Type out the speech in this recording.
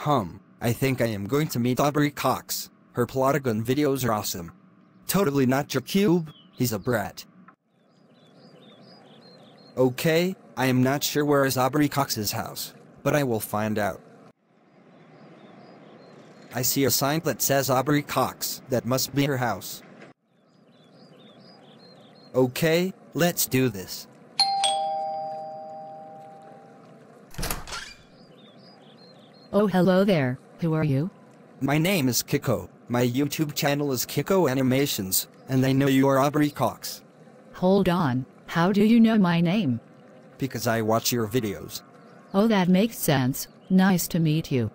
Hum, I think I am going to meet Aubrey Cox. Her Plotagon videos are awesome. Totally not your cube, he's a brat. Okay, I am not sure where is Aubrey Cox's house, but I will find out. I see a sign that says Aubrey Cox. That must be her house. Okay, let's do this. Oh hello there, who are you? My name is Kiko, my YouTube channel is Kiko Animations, and I know you are Aubrey Cox. Hold on, how do you know my name? Because I watch your videos. Oh that makes sense, nice to meet you.